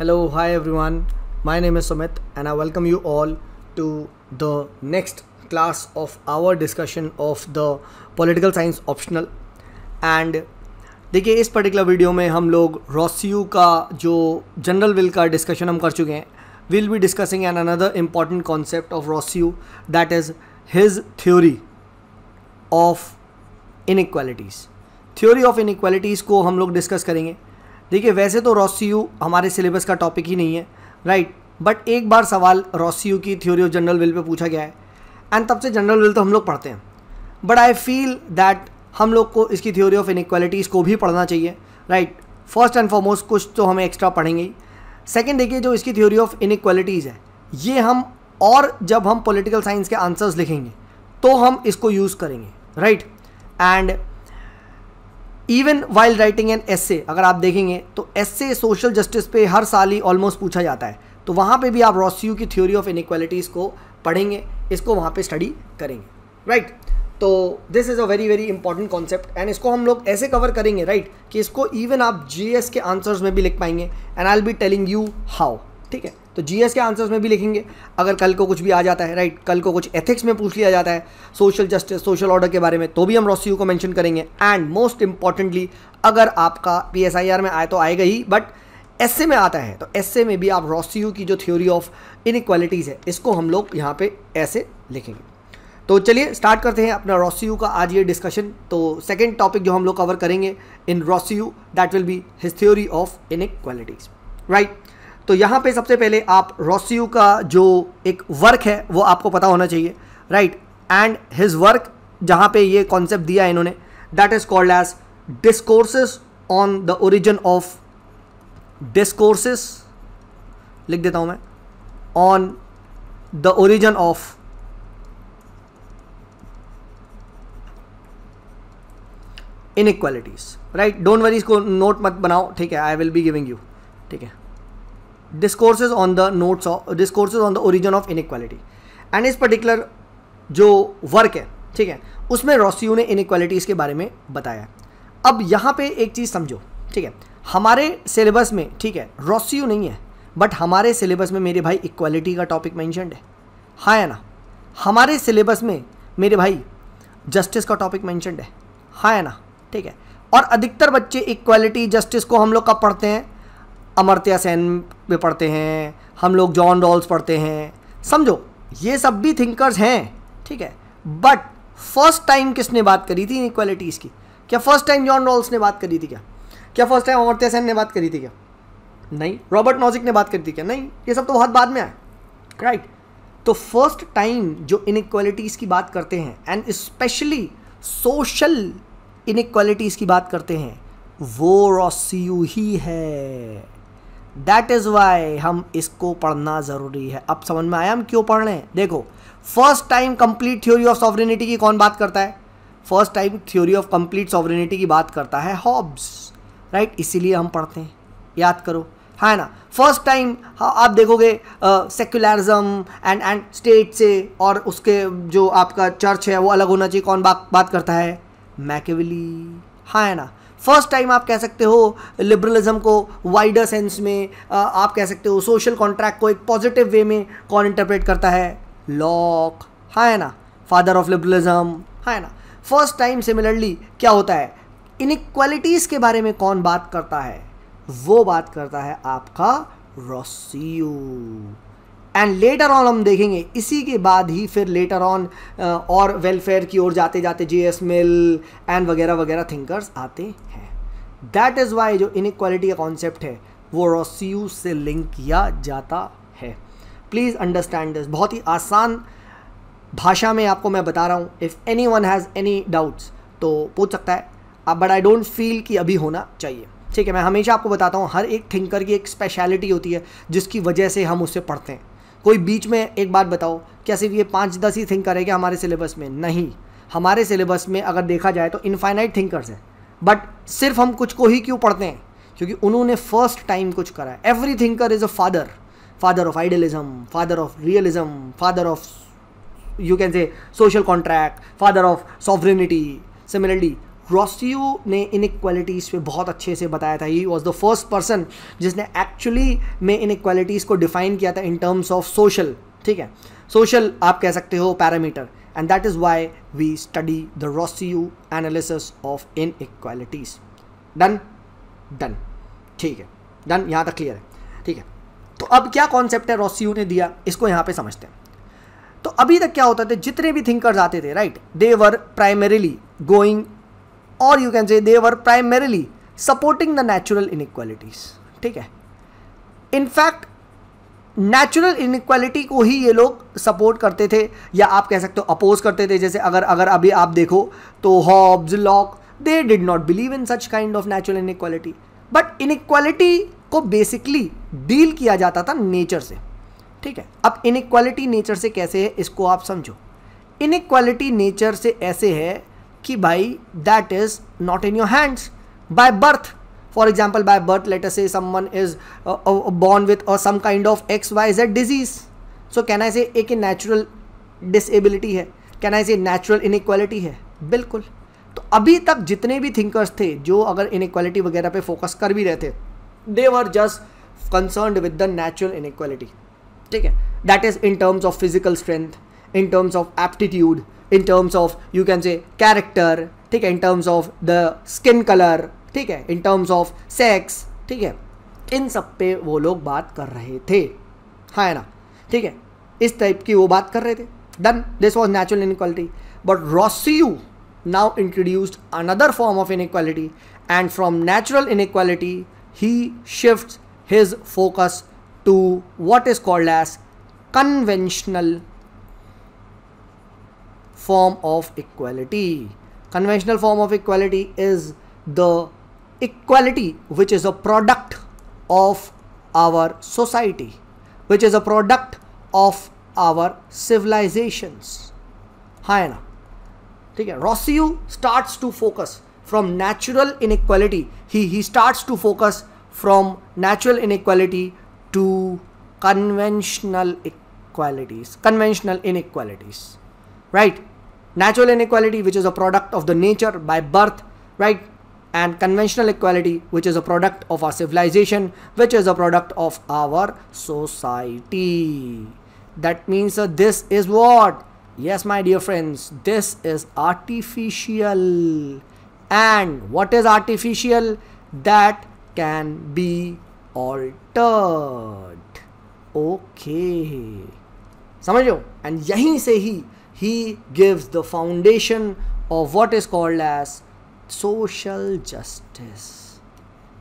Hello hi everyone my name is Sumit and I welcome you all to the next class of our discussion of the political science optional and देखिए इस particular video में हम लोग रॉसियू का जो general will का discussion हम कर चुके हैं will be discussing an another important concept of Rousseau that is his theory of inequalities theory of inequalities को हम लोग डिस्कस करेंगे देखिए वैसे तो यू हमारे सिलेबस का टॉपिक ही नहीं है राइट बट एक बार सवाल यू की थ्योरी ऑफ जनरल विल पे पूछा गया है एंड तब से जनरल विल तो हम लोग पढ़ते हैं बट आई फील दैट हम लोग को इसकी थ्योरी ऑफ इनक्वालिटीज़ को भी पढ़ना चाहिए राइट फर्स्ट एंड फॉरमोस्ट कुछ तो हमें एक्स्ट्रा पढ़ेंगे ही सेकेंड देखिए जो इसकी थ्योरी ऑफ इनक्वालिटीज़ है ये हम और जब हम पॉलिटिकल साइंस के आंसर्स लिखेंगे तो हम इसको यूज़ करेंगे right and even while writing N S अगर आप देखेंगे तो एस सोशल जस्टिस पे हर साल ही ऑलमोस्ट पूछा जाता है तो वहाँ पे भी आप रॉसियू की थ्योरी ऑफ इनक्वालिटीज़ को पढ़ेंगे इसको वहाँ पे स्टडी करेंगे राइट right? तो this is a very very important concept and इसको हम लोग ऐसे कवर करेंगे राइट right? कि इसको इवन आप जी के आंसर्स में भी लिख पाएंगे and I will be telling you how ठीक है तो जीएस के आंसर्स में भी लिखेंगे अगर कल को कुछ भी आ जाता है राइट कल को कुछ एथिक्स में पूछ लिया जाता है सोशल जस्टिस सोशल ऑर्डर के बारे में तो भी हम रॉसी को मैंशन करेंगे एंड मोस्ट इंपॉर्टेंटली अगर आपका पी में आए तो आएगा ही बट एस में आता है तो एस में भी आप रॉसी की जो थ्योरी ऑफ इनक्वालिटीज़ है इसको हम लोग यहाँ पर ऐसे लिखेंगे तो चलिए स्टार्ट करते हैं अपना रॉसीयू का आज ये डिस्कशन तो सेकेंड टॉपिक जो हम लोग कवर करेंगे in Rousseau that will be his theory of in right तो यहाँ पे सबसे पहले आप रोसियो का जो एक वर्क है वो आपको पता होना चाहिए राइट एंड हिज वर्क जहाँ पे ये कॉन्सेप्ट दिया है इन्होंने that is called as discourses on the origin of discourses लिख देता हूँ मैं on the origin of inequalities right don't worry इसको नोट मत बनाओ ठीक है I will be giving you ठीक है discourses on the notes of discourses on the origin of inequality and इस पर्टिकुलर जो वर्क है ठीक है उसमें रॉसियो ने इनक्वालिटीज़ के बारे में बताया अब यहाँ पे एक चीज़ समझो ठीक है हमारे सिलेबस में ठीक है रॉसियो नहीं है बट हमारे सिलेबस में मेरे भाई इक्वालिटी का टॉपिक मैंशनड है हाँ है ना हमारे सिलेबस में मेरे भाई जस्टिस का टॉपिक मैंशनड है हाँ है ना ठीक है और अधिकतर बच्चे इक्वालिटी जस्टिस को हम लोग कब पढ़ते हैं अमर्त्य सेन भी पढ़ते हैं हम लोग जॉन डॉल्स पढ़ते हैं समझो ये सब भी थिंकर्स हैं ठीक है बट फर्स्ट टाइम किसने बात करी थी इनक्वालिटीज़ की क्या फर्स्ट टाइम जॉन डॉल्स ने बात करी थी क्या क्या फर्स्ट टाइम अमर्त्य सेन ने बात करी थी क्या नहीं रॉबर्ट नॉजिक ने बात करी थी क्या नहीं ये सब तो बहुत बाद में आए राइट right. तो फर्स्ट टाइम जो इनक्वालिटीज़ की बात करते हैं एंड स्पेशली सोशल इनक्वालिटीज़ की बात करते हैं वो रॉसियू ही है दैट इज़ वाई हम इसको पढ़ना ज़रूरी है अब समझ में आया हम क्यों पढ़ रहे हैं देखो first time complete theory of sovereignty की कौन बात करता है first time theory of complete sovereignty की बात करता है हॉब्स राइट right? इसीलिए हम पढ़ते हैं याद करो है हाँ ना फर्स्ट टाइम हाँ, आप देखोगे सेक्युलरिज्म एंड एंड स्टेट से और उसके जो आपका चर्च है वो अलग होना चाहिए कौन बात बात करता है मैकेवली हाँ है ना फर्स्ट टाइम आप कह सकते हो लिबरलिज्म को वाइडर सेंस में आप कह सकते हो सोशल कॉन्ट्रैक्ट को एक पॉजिटिव वे में कौन इंटरप्रेट करता है लॉक हाँ है ना फादर ऑफ लिबरलिज्म हाँ है ना फर्स्ट टाइम सिमिलरली क्या होता है इनक्वालिटीज़ के बारे में कौन बात करता है वो बात करता है आपका रोसियो एंड लेटर ऑन हम देखेंगे इसी के बाद ही फिर लेटर ऑन और वेलफेयर की ओर जाते जाते जे एस मिल एंड वगैरह वगैरह थिंकर्स आते हैं दैट इज़ वाई जो इनक्वालिटी का कॉन्सेप्ट है वो रोसीू से लिंक किया जाता है प्लीज़ अंडरस्टैंड दिस बहुत ही आसान भाषा में आपको मैं बता रहा हूँ if any one has any doubts तो पूछ सकता है बट आई डोंट फील कि अभी होना चाहिए ठीक है मैं हमेशा आपको बताता हूँ हर एक थिंकर की एक स्पेशलिटी होती है जिसकी वजह से हम उसे पढ़ते हैं कोई बीच में एक बात बताओ क्या सिर्फ ये पाँच दस ही थिंकर है क्या हमारे सिलेबस में नहीं हमारे सिलेबस में अगर देखा जाए तो इनफाइनाइट थिंकर्स हैं बट सिर्फ हम कुछ को ही क्यों पढ़ते हैं क्योंकि उन्होंने फर्स्ट टाइम कुछ करा है every thinker is a father father of idealism father of realism father of you can say social contract father of sovereignty similarly Rousseau ने इन इक्वालिटीज़ पे बहुत अच्छे से बताया था he was the first person जिसने एक्चुअली में इन equalities को डिफाइन किया था इन टर्म्स ऑफ सोशल ठीक है सोशल आप कह सकते हो parameter and that is why we study the Rousseau analysis of inequalities done done ठीक है डन यहाँ तक क्लियर है ठीक है तो अब क्या कॉन्सेप्ट है रॉसियो ने दिया इसको यहाँ पे समझते हैं तो अभी तक क्या होता था जितने भी थिंकर्स आते थे right they were primarily going और you can say they were primarily supporting the natural inequalities ठीक है इनफैक्ट नेचुरल इनक्वालिटी को ही ये लोग सपोर्ट करते थे या आप कह सकते हो अपोज करते थे जैसे अगर अगर अभी आप देखो तो Hobbes Locke they did not believe in such kind of natural inequality but inequality को बेसिकली डील किया जाता था नेचर से ठीक है अब इनक्वालिटी नेचर से कैसे है इसको आप समझो इनक्वालिटी नेचर से ऐसे है कि भाई that is not in your hands by birth for example by birth later से someone is born with a some kind of X Y Z disease so can I say एक natural disability है can I say natural inequality है बिल्कुल तो अभी तक जितने भी थिंकर्स थे जो अगर इनक्वालिटी वगैरह पे फोकस कर भी रहे थे they were just concern with the natural inequality ठीक है that is in terms of physical strength in terms of aptitude in terms of you can say character ठीक है in terms of the skin colour ठीक है in terms of sex ठीक है इन सब पे वो लोग बात कर रहे थे हाँ है ना ठीक है इस टाइप की वो बात कर रहे थे done this was natural inequality but Rousseau now introduced another form of inequality and from natural inequality he shift his focus to what is called as conventional form of equality. Conventional form of equality is the equality which is a product of our society, which is a product of our civilizations. हाँ है ना ठीक है Rousseau starts to focus he starts to focus from natural inequality to conventional equalities conventional inequalities right natural inequality which is a product of the nature by birth right and conventional equality which is a product of our civilization which is a product of our society that means uh, this is what yes my dear friends this is artificial and what is artificial that can be altered okay समझो and यहीं से ही he gives the foundation of what is called as social justice.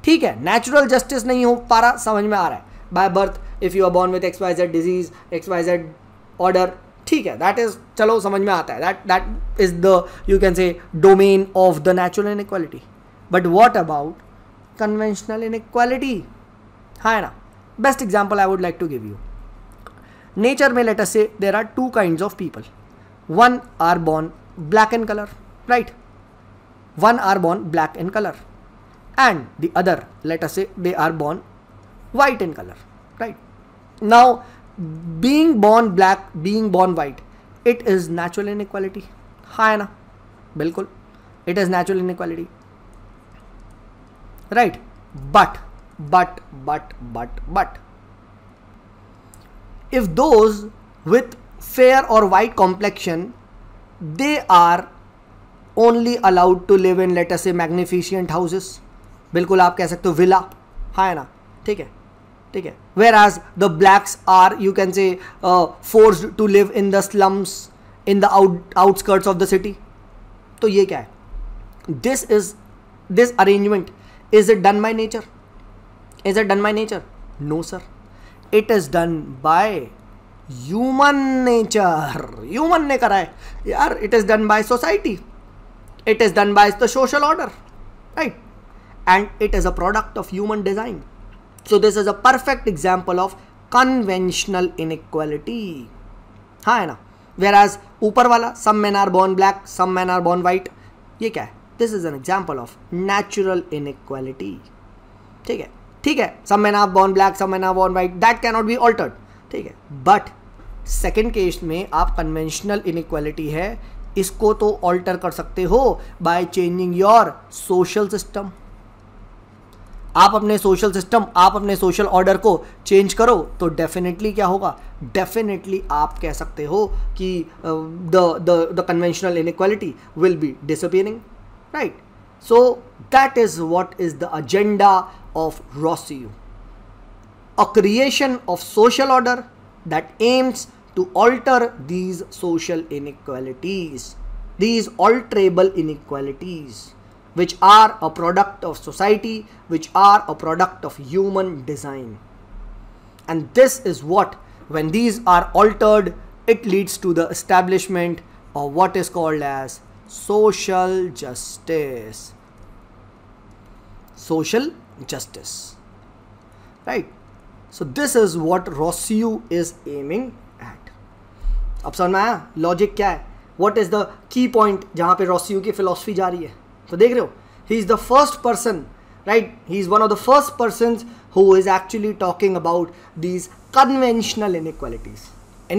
ठीक है natural justice नहीं हो पा रहा समझ में आ रहा है by birth if you are born with X Y Z disease X Y Z order ठीक है दैट इज चलो समझ में आता है that that is the you can say domain of the natural inequality but what about conventional inequality हाँ है ना best example I would like to give you nature में लेटर से there are two kind of people one are born black in color right one are born black in color and the other let us say they are born white in color right now being born black being born white it is natural inequality हाँ है ना बिल्कुल natural inequality right but But, but, but, but, if those with fair or white complexion, they are only allowed to live in let us say magnificent houses बिल्कुल आप कह सकते हो villa हाँ है ना ठीक है ठीक है whereas the blacks are you can say force to live in the slums in the out outskirts of the city तो ये क्या है this is this arrangement is it done by nature is it done by nature no sir it is done by human nature human ने करा है यार it is done by society it is done by the social order right and it is a product of human design so this is a perfect example of conventional inequality हाँ है ना whereas ऊपर वाला some man are born black some man are born white ये क्या है this is an example of natural inequality ठीक है ठीक है some man are born black some man are born white that cannot be altered ठीक है but second case में आप कन्वेंशनल इनक्वालिटी है इसको तो ऑल्टर कर सकते हो by changing your social system आप अपने सोशल सिस्टम आप अपने सोशल ऑर्डर को चेंज करो तो डेफिनेटली क्या होगा डेफिनेटली आप कह सकते हो कि the the the conventional inequality will be disappearing right so that is what is the agenda of Rousseau a creation of social order that aims to alter these social inequalities, these alterable inequalities, which are a product of society, which are a product of human design. And this is what, when these are altered, it leads to the establishment of what is called as social justice. Social justice. Right? So, this is what Rossiu is aiming अब समझ में आया logic क्या है what is the key point जहाँ पे Rocio की philosophy जा रही है तो देख रहे हो he is the first person right he is one of the first person who is actually talking about these conventional inequalities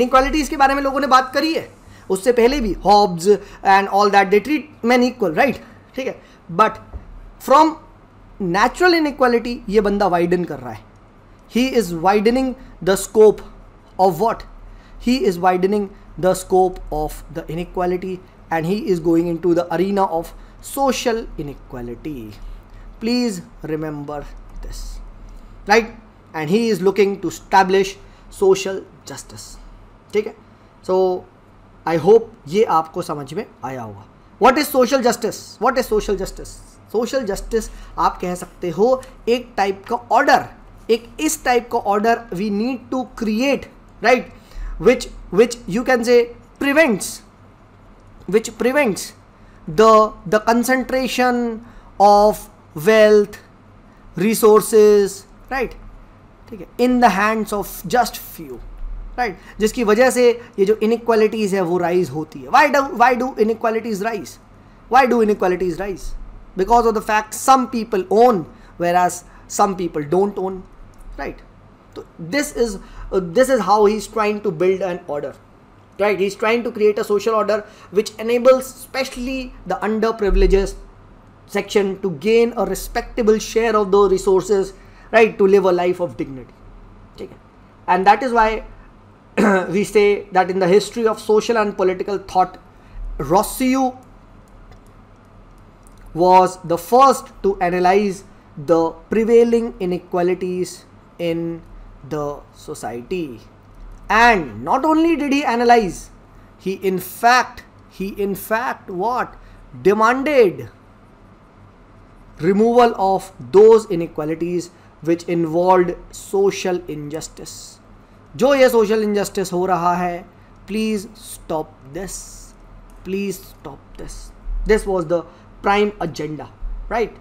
equalities के बारे में लोगों ने बात करी है उससे पहले भी Hobbes and all that they treat man equal right ठीक है बट फ्रॉम नेचुरल इनक्वालिटी ये बंदा वाइडन कर रहा है he is widening the scope of what He is widening the scope of the inequality and he is going into the arena of social inequality. Please remember this, right? And he is looking to establish social justice. theek hai so i hope ye aapko samajh mein aaya hoga what is social justice what is social justice social justice आप कह सकते हो एक type का order एक इस type का order we need to create right which which you can say prevents which prevents the the concentration of wealth resources right ठीक in the hands of just few right जिसकी वजह से ये जो inequalities है वो rise होती है why do why do inequalities rise why do inequalities rise because of the fact some people own whereas some people don't own right so this is uh, this is how he's trying to build an order right he's trying to create a social order which enables especially the underprivileged section to gain a respectable share of those resources right to live a life of dignity and that is why we say that in the history of social and political thought rossiu was the first to analyze the prevailing inequalities in the society. And not only did he analyze, he in fact, he in fact what? Demanded removal of those inequalities which involved social injustice. जो ये social injustice हो रहा है please stop this. Please stop this. This was the prime agenda, right?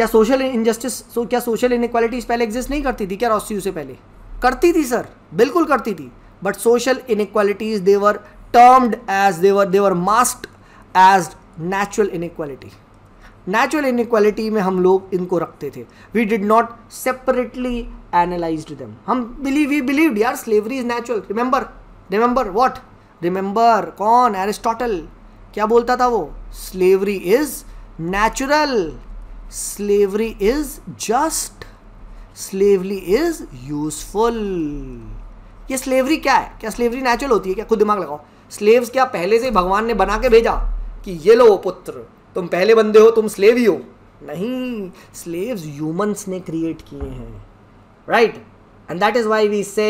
क्या social injustice so क्या social inequalities पहले exist नहीं करती थी क्या रॉस्यू से पहले करती थी सर बिल्कुल करती थी but social inequalities they were termed as they were they were must as natural inequality natural inequality में हम लोग इनको रखते थे we did not separately analyse them हम बिलीव वी बिलीव यार slavery is natural remember remember what remember कौन एरिस्टोटल क्या बोलता था वो slavery is natural slavery is just slavery is useful ये स्लेवरी क्या है क्या स्लेवरी नेचुरल होती है क्या खुद दिमाग लगाओ स्लेव्स क्या पहले से ही भगवान ने बना के भेजा कि ये लो पुत्र तुम पहले बंदे हो तुम स्लेव ही हो नहीं स्लेव्स ह्यूमंस ने क्रिएट किए हैं right and that is why we say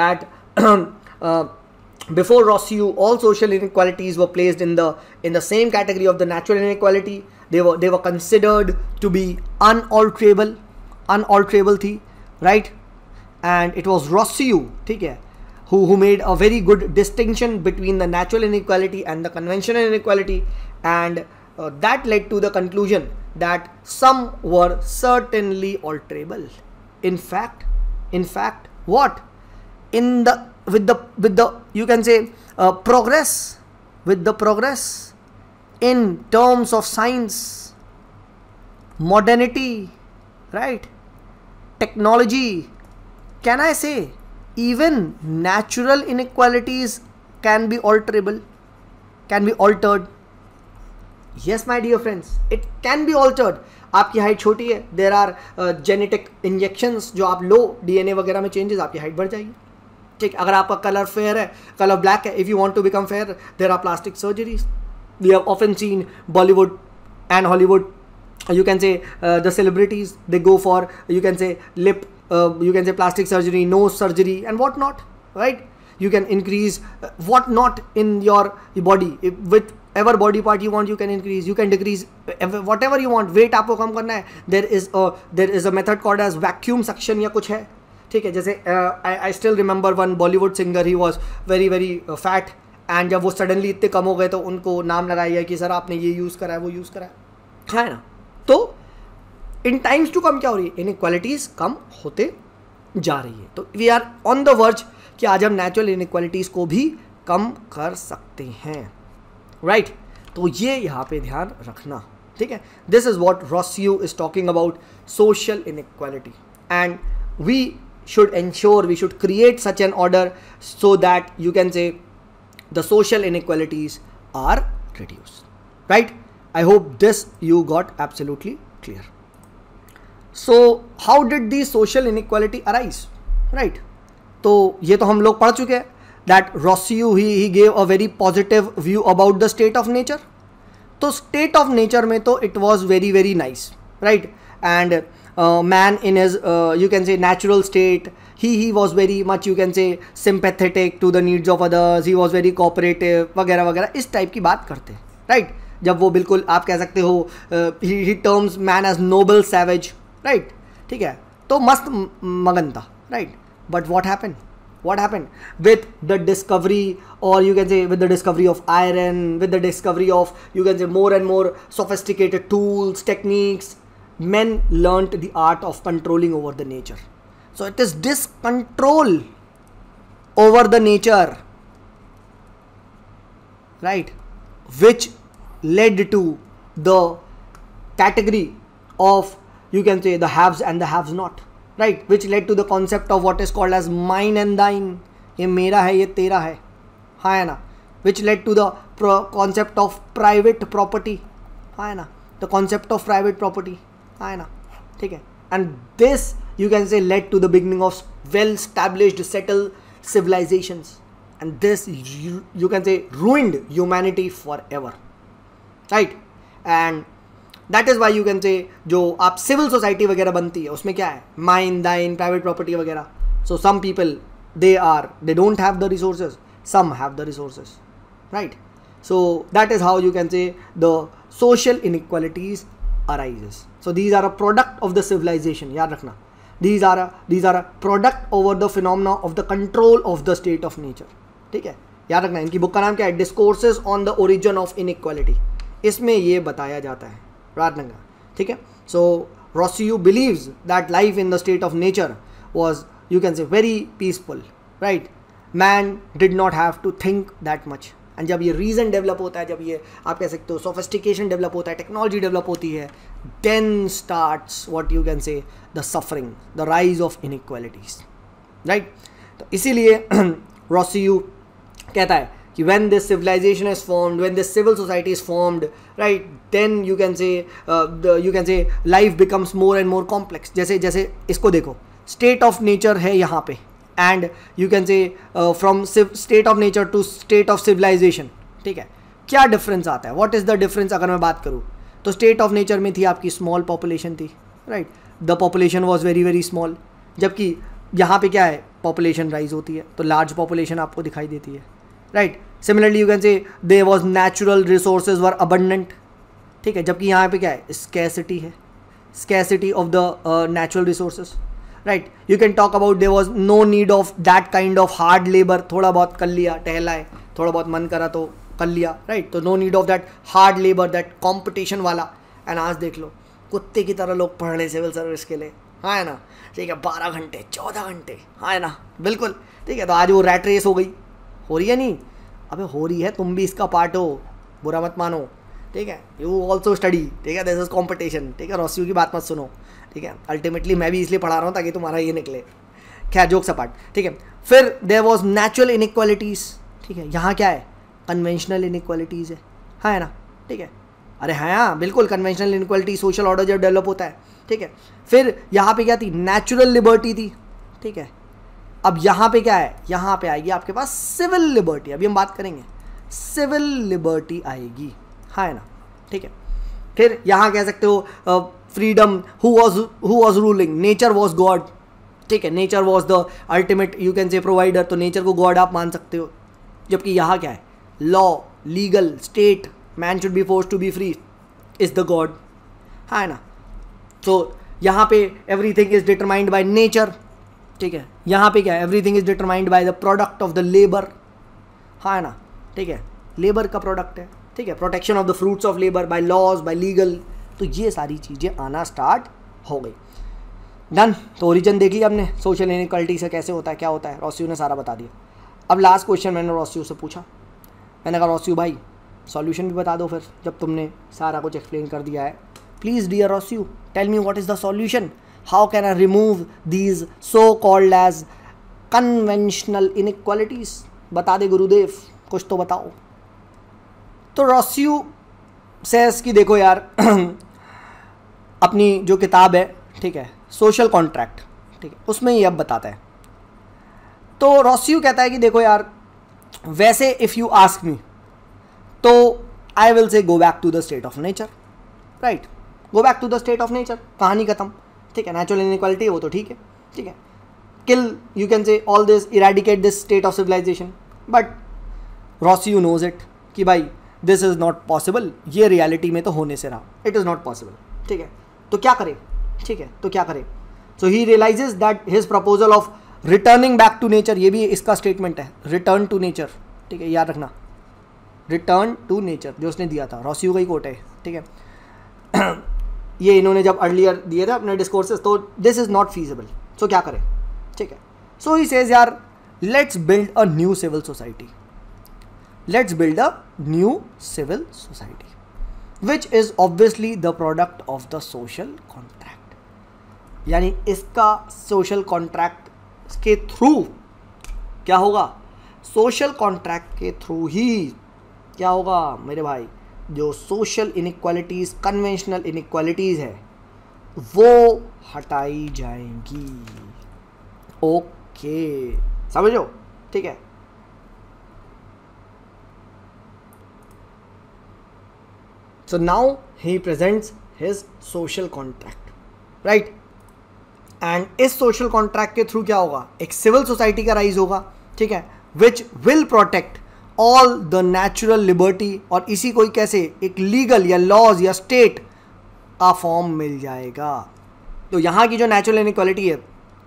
that before Rousseau all social inequalities were placed in the in the same category of the natural inequality they were they were considered to be unalterable unalterable thi right and it was rossiu theek who who made a very good distinction between the natural inequality and the conventional inequality and uh, that led to the conclusion that some were certainly alterable in fact in fact what in the with the with the you can say uh, progress with the progress in terms of science, modernity, right? Technology, can I say, even natural inequalities can be alterable, can be altered. Yes, my dear friends, it can be altered. आपकी height छोटी है there are genetic injections जो आप लो DNA वगैरह में changes आपकी height बढ़ जाएगी ठीक अगर आपका कलर फेयर है कलर ब्लैक है if you want to become fair there are plastic surgeries we have often seen bollywood and hollywood uh, you can say uh, the celebrities they go for you can say lip uh, you can say plastic surgery nose surgery and whatnot right you can increase uh, whatnot in your body with whatever body part you want you can increase you can decrease uh, whatever you want weight आपको कम करना है there is a there is a method called as vacuum suction या कुछ है ठीक है जैसे I still remember one Bollywood singer. He was very very fat. And जब वो सडनली इतने कम हो गए तो उनको नाम लगाया गया कि सर आपने ये यूज़ करा है वो यूज़ करा हाँ, है ना तो इन टाइम्स टू कम क्या हो रही है इन इक्वालिटीज़ कम होते जा रही है तो we are on the verge कि आज हम नेचुरल इनक्वालिटीज़ को भी कम कर सकते हैं राइट right? तो ये यहाँ पे ध्यान रखना ठीक है this is what Rousseau is talking about social inequality and we should ensure we should create such an order so that you can say the social inequalities are reduced. Right? I hope this you got absolutely clear. So, how did the social inequality arise? Right? तो ये तो हम लोग पढ़ चुके हैं that Rossiu he he gave a very positive view about the state of nature. तो state of nature में तो it was very very nice, right? And uh, man in his uh, you can say natural state he he was very much you can say sympathetic to the needs of others he was very cooperative वगैरह वगैरह इस type की बात करते हैं right जब वो बिल्कुल आप कह सकते हो he terms man as noble savage right ठीक है तो मस्त मगन था right but what happen what happened with the discovery or you can say with the discovery of iron with the discovery of you can say more and more sophisticated tools techniques men learnt the art of controlling over the nature So it is this control over the nature, right, which led to the category of you can say the haves and the haves not, right, which led to the concept of what is called as mine and thine. ये मेरा है ये तेरा है हाँ है ना which led to the concept of private property हाँ है ना the concept of private property हाँ है ना ठीक है and this you can say led to the beginning of well established settled civilizations and this you, you can say ruined humanity forever right and that is why you can say जो आप civil society वगैरह बनती है उसमें क्या है mine दाइन private property वगैरह so some people they are they don't have the resources some have the resources right so that is how you can say the social inequalities arises so these are a product of the civilization याद रखना these are a, these are a product over the phenomena of the control of the state of nature ठीक है याद रखना इनकी book का नाम क्या है discourses on the origin of equality इसमें ये बताया जाता है राजनंगा ठीक है so you believes that life in the state of nature was you can say very peaceful right man did not have to think that much and जब ये रीज़न डेवलप होता है जब ये आप कह सकते हो सोफिस्टिकेशन डेवलप होता है टेक्नोलॉजी डेवलप होती है then start what you can say the suffering the rise of inequalities right तो इसीलिए रॉसीयू कहता है कि when this civilization is formed when this civil society is formed right then you can say you can say life becomes more and more complex जैसे जैसे इसको देखो state of nature है यहाँ पे and you can say from state of nature to state of civilization ठीक है क्या डिफरेंस आता है वॉट इज़ द डिफरेंस अगर मैं बात करूँ तो स्टेट ऑफ नेचर में थी आपकी स्मॉल पॉपुलेशन थी right the population was very very small जबकि यहाँ पे क्या है पॉपुलेशन राइज होती है तो लार्ज पॉपुलेशन आपको दिखाई देती है right similarly you can say they was natural resources were abundant ठीक है जबकि यहाँ पे क्या है स्कैसिटी है scarcity of the natural resources right you can talk about they was no need of that kind of hard labour थोड़ा बहुत कर लिया टहलाए थोड़ा बहुत मन करा तो कर लिया राइट तो no need of that hard labour that competition वाला एंड आज देख लो कुत्ते की तरह लोग पढ़ रहे सिविल सर्विस के लिए हाँ है ना ठीक है बारह घंटे चौदह घंटे हाँ है ना बिल्कुल ठीक है तो आज वो रैट रेस हो गई हो रही है नहीं अबे हो रही है तुम भी इसका पार्ट हो बुरा मत मानो ठीक है यू ऑल्सो स्टडी ठीक है दिस इज कॉम्पिटिशन ठीक है रोसियो की बात मत सुनो ठीक है अल्टीमेटली मैं भी इसलिए पढ़ा रहा हूँ ताकि तुम्हारा ये निकले खैर जोक सपाट ठीक है फिर देर वॉज नेचुरल इनक्वालिटीज़ ठीक है यहाँ क्या है कन्वेंशनल इनक्वालिटीज़ है हाँ है ना ठीक है अरे हाँ हाँ बिल्कुल कन्वेंशनल इनक्वालिटी सोशल ऑर्डर जब डेवलप होता है ठीक है फिर यहाँ पे क्या थी नेचुरल लिबर्टी थी ठीक है अब यहाँ पे क्या है यहाँ पे आएगी आपके पास सिविल लिबर्टी अभी हम बात करेंगे सिविल लिबर्टी आएगी हाँ है ना ठीक है फिर यहाँ कह सकते हो freedom who was who was ruling nature was god ठीक है nature was the ultimate you can say provider तो नेचर को गॉड आप मान सकते हो जबकि यहाँ क्या है law legal state man should be force to be free is the god है ना तो यहाँ पे एवरी थिंग इज डिटरमाइंड बाय नेचर ठीक है यहाँ पे क्या है एवरी थिंग is determined by the product of the labour हाँ ना ठीक है लेबर का प्रोडक्ट है ठीक है protection of the fruits of labour by laws by legal तो ये सारी चीज़ें आना स्टार्ट हो गई डन तो ओरिजन देख लिया हमने सोशल इनिक्वालिटी से कैसे होता है क्या होता है रोसियो ने सारा बता दिया अब लास्ट क्वेश्चन मैंने रोसियो से पूछा मैंने कहा रोसियो भाई सॉल्यूशन भी बता दो फिर जब तुमने सारा कुछ एक्सप्लेन कर दिया है please dear Rousseau tell me what is the solution how can I remove these so called as conventional inequalities बता दे गुरुदेव कुछ तो बताओ तो रोसियो सेस की देखो यार अपनी जो किताब है ठीक है सोशल कॉन्ट्रैक्ट ठीक है उसमें ये अब बताता है तो रॉसियो कहता है कि देखो यार वैसे इफ़ यू आस्क मी तो I will say go back to the state of nature right go back to the state of nature कहानी खत्म ठीक है नेचुरल इनक्वालिटी वो तो ठीक है ठीक है kill you can say all this eradicate this state of civilisation but Rousseau knows it कि भाई दिस इज़ नॉट पॉसिबल ये रियलिटी में तो होने से रहा इट इज़ नॉट पॉसिबल ठीक है तो क्या करें ठीक है तो क्या करें so he realises that his proposal of returning back to nature ये भी इसका स्टेटमेंट है रिटर्न टू नेचर ठीक है याद रखना रिटर्न टू नेचर जो उसने दिया था रॉसियो का ही कोट है ठीक है ये इन्होंने जब अर्लियर दिए थे अपने डिस्कोर्सेज तो this is not feasible so क्या करें ठीक है सो ही सेज यार let's build a new civil society let's build a new civil society which is obviously the product of the social contract यानी इसका सोशल कॉन्ट्रैक्ट के through क्या होगा सोशल कॉन्ट्रैक्ट के थ्रू ही क्या होगा मेरे भाई जो सोशल इनक्वालिटीज कन्वेंशनल इनक्वालिटीज है वो हटाई जाएंगी ओके समझो ठीक है So now he presents his social contract, right? And इस सोशल कॉन्ट्रैक्ट के थ्रू क्या होगा एक सिविल सोसाइटी का राइज होगा ठीक है which will protect all the natural liberty और इसी को कैसे एक लीगल या लॉज या स्टेट का फॉर्म मिल जाएगा तो यहाँ की जो नेचुरल इनिक्वालिटी है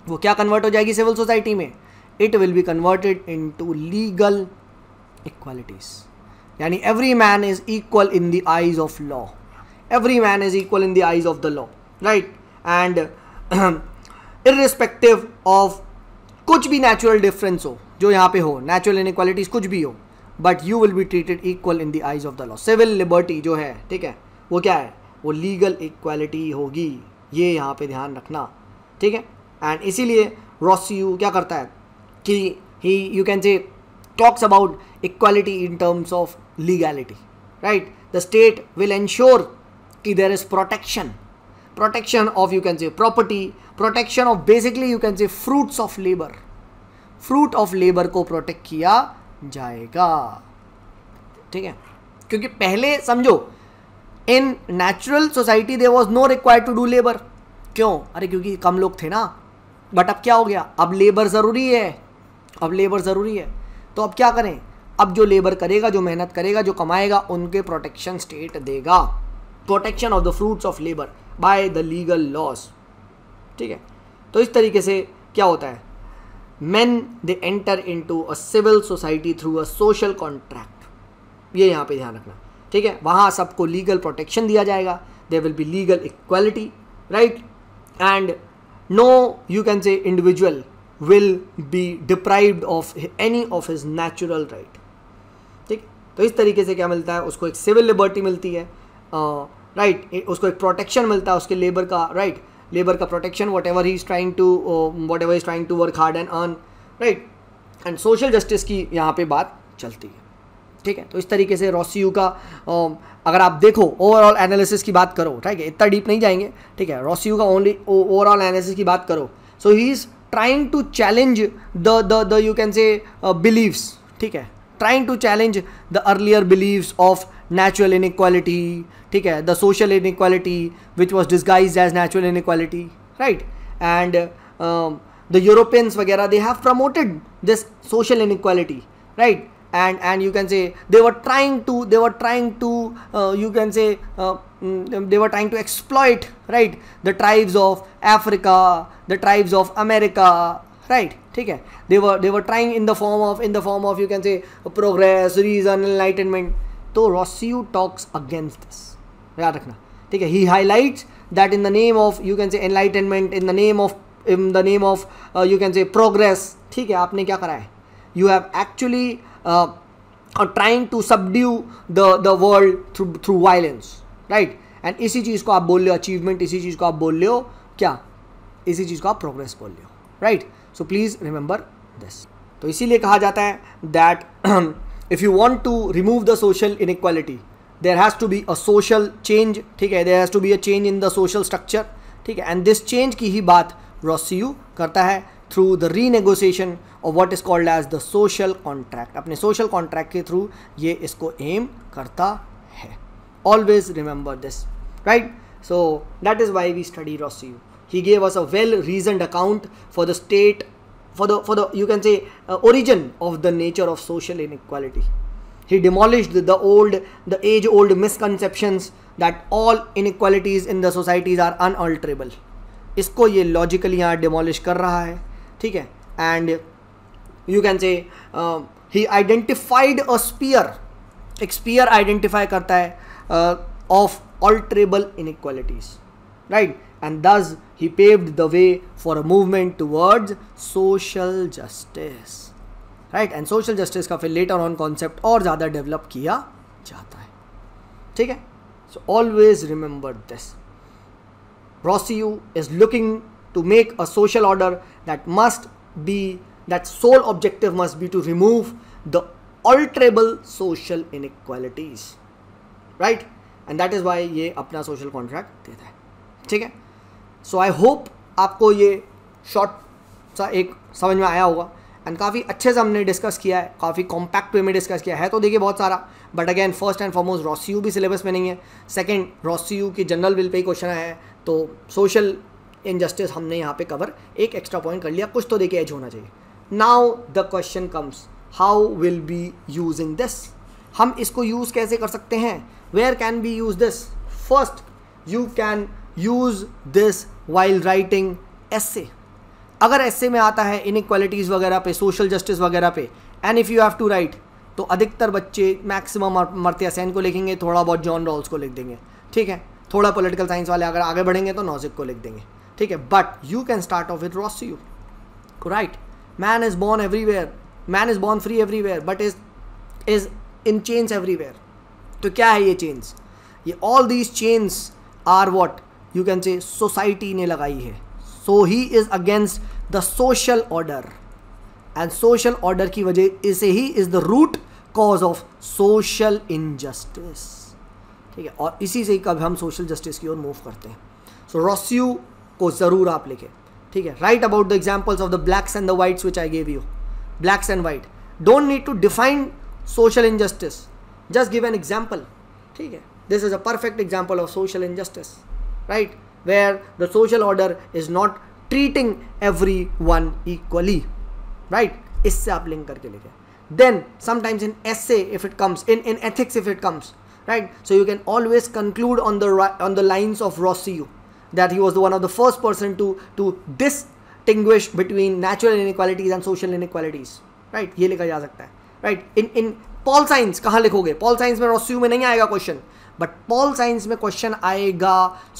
वो क्या कन्वर्ट हो जाएगी सिविल सोसाइटी में it will be converted into legal equalities यानी every man is equal in the eyes of law every man is equal in the eyes of the law right and irrespective of कुछ भी natural difference हो जो यहाँ पे हो natural इन कुछ भी हो but you will be treated equal in the eyes of the law civil liberty जो है ठीक है वो क्या है वो लीगल इक्वालिटी होगी ये यहाँ पे ध्यान रखना ठीक है एंड इसीलिए यू क्या करता है कि he you can say talks about equality in terms of legality right the state will ensure there is protection protection of you can say property protection of basically you can say fruits of labor fruit of labor ko protect kiya jayega theek hai kyunki pehle samjho in natural society there was no required to do labor kyon are kyunki kam log the na but ab kya ho gaya ab labor zaruri hai ab labor zaruri hai to ab kya करें अब जो labour करेगा जो मेहनत करेगा जो कमाएगा उनके प्रोटेक्शन स्टेट देगा protection of the fruits of labour by the legal laws ठीक है तो इस तरीके से क्या होता है man they enter into a civil society through a social contract ये यहाँ पे ध्यान रखना ठीक है वहाँ सबको लीगल प्रोटेक्शन दिया जाएगा they will be legal equality right and no you can say individual will be deprived of any of his natural right तो इस तरीके से क्या मिलता है उसको एक सिविल लिबर्टी मिलती है राइट uh, right, उसको एक प्रोटेक्शन मिलता है उसके लेबर का राइट right, लेबर का protection whatever he is trying to whatever is trying to work hard and earn right and social justice की यहाँ पे बात चलती है ठीक है तो इस तरीके से रॉसीयू का अगर आप देखो ओवरऑल एनालिसिस की बात करो ठीक है इतना डीप नहीं जाएंगे ठीक है रॉसीयू का ओनली ओवरऑल एनालिसिस की बात करो so he is trying to challenge the the the you can say beliefs ठीक है trying to challenge the earlier beliefs of natural inequality ठीक है the social inequality which was disguised as natural inequality right and uh, the Europeans वगैरह they have promoted this social inequality right and and you can say they were trying to they were trying to uh, you can say uh, mm, they were trying to exploit right the tribes of africa the tribes of america right ठीक है they were they were trying in the form of in the form of you can say progress reason enlightenment तो Rousseau talks against this याद रखना ठीक है he highlight that in the name of you can say enlightenment in the name of in the name of you can say progress ठीक है आपने क्या करा है you have actually trying to subdue the the world through through violence right and इसी चीज़ को आप बोल रहे हो अचीवमेंट इसी चीज़ को आप बोल रहे हो क्या इसी चीज़ को आप प्रोग्रेस बोल रहे हो right right? So please remember this तो इसीलिए कहा जाता है that if you want to remove the social inequality there has to be a social change ठीक है there has to be a change in the social structure ठीक है and this change की ही बात रॉसियू करता है थ्रू द रीनेगोसिएशन और what is called as the social contract अपने सोशल कॉन्ट्रैक्ट के थ्रू ये इसको एम करता है always remember this right so that is why we study Rousseau he gave us a well reasoned account for the state for the for the you can say uh, origin of the nature of social inequality he demolished the old the age old misconceptions that all inequalities in the societies are unalterable isko इसको ये logically यहाँ demolish कर रहा है ठीक है and you can say he identified a sphere एक sphere identify करता है of alterable inequalities right and thus he paved the way for a movement towards social justice right and social justice ka फिर later on concept aur zyada develop kiya jata hai theek hai so always remember this rossiu is looking to make a social order that must be that sole objective must be to remove the alterable social inequalities right and that is why ye apna social contract deta hai theek hai so I hope आपको ये short सा एक समझ में आया होगा and काफ़ी अच्छे से हमने डिस्कस किया है काफ़ी कॉम्पैक्ट वे में डिस्कस किया है तो देखिए बहुत सारा but again first and foremost Rousseau भी सिलेबस में नहीं है सेकेंड रॉसी यू की जनरल विल पे ही क्वेश्चन आया है तो सोशल इनजस्टिस हमने यहाँ पे कवर एक एक्स्ट्रा पॉइंट कर लिया कुछ तो देखिए एज होना चाहिए now the question comes how will be use in this हम इसको यूज़ कैसे कर सकते हैं where can be use this first you can use this while writing ऐसे अगर ऐसे में आता है इन वगैरह पे सोशल जस्टिस वगैरह पे and if you have to write तो अधिकतर बच्चे मैक्सिमम मर्तिया सेन को लिखेंगे थोड़ा बहुत जॉन रॉल्स को लिख देंगे ठीक है थोड़ा पॉलिटिकल साइंस वाले अगर आगे बढ़ेंगे तो नॉजिक को लिख देंगे ठीक है but you can start off with Rousseau right man is born everywhere man is born free everywhere but is is in chains everywhere तो क्या है ये चेंज ये all these chains are what you can say society ने लगाई है so he is against the social order and social order की वजह इसे ही is the root cause of social injustice ठीक है और इसी से ही कब हम सोशल जस्टिस की ओर मूव करते हैं सो so, रॉस्यू को ज़रूर आप लिखें ठीक है right about the examples of the blacks and the whites which I gave you blacks and white don't need to define social injustice just give an example ठीक है this is a perfect example of social injustice right? Where the social order is not treating everyone equally, right? isse aap link karke likhe then sometimes in essay if it comes in in ethics if it comes right so you can always conclude on the on the lines of rossio that he was the one of the first person to to distinguish between natural inequalities and social inequalities right ye likha ja sakta hai right in in pol science कहाँ लिखोगे pol science में Rousseau में नहीं आएगा question but pol science में question आएगा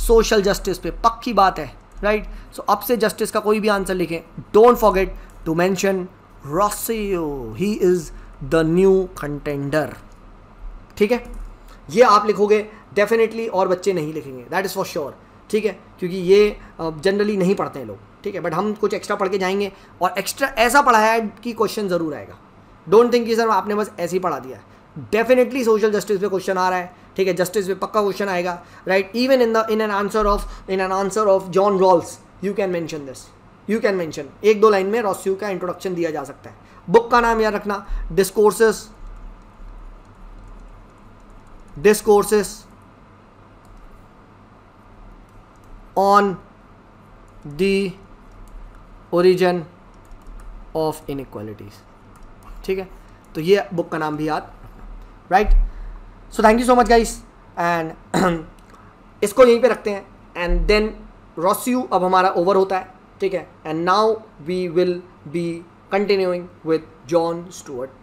social justice पे पक्की बात है राइट सो अब से जस्टिस का कोई भी आंसर लिखें don't forget to mention Rousseau he is the new contender ठीक है ये आप लिखोगे डेफिनेटली और बच्चे नहीं लिखेंगे दैट इज़ फॉर श्योर ठीक है क्योंकि ये जनरली नहीं पढ़ते हैं लोग ठीक है बट हम कुछ एक्स्ट्रा पढ़ के जाएंगे और एक्स्ट्रा ऐसा पढ़ाया है कि क्वेश्चन ज़रूर आएगा डोंट थिंक कि सर आपने बस ऐसे ही पढ़ा दिया है डेफिनेटली सोशल जस्टिस पे क्वेश्चन आ रहा है ठीक है जस्टिस पे पक्का क्वेश्चन आएगा right even in the in an answer of in an answer of John Rawls you can mention this you can mention एक दो लाइन में रॉस्यू का इंट्रोडक्शन दिया जा सकता है बुक का नाम याद रखना discourses discourses on the origin of inequalities ठीक है तो ये बुक का नाम भी याद right right? So thank you so much guys and इसको यहीं पे रखते हैं एंड देन रॉस्यू अब हमारा ओवर होता है ठीक है and now we will be continuing with John Stuart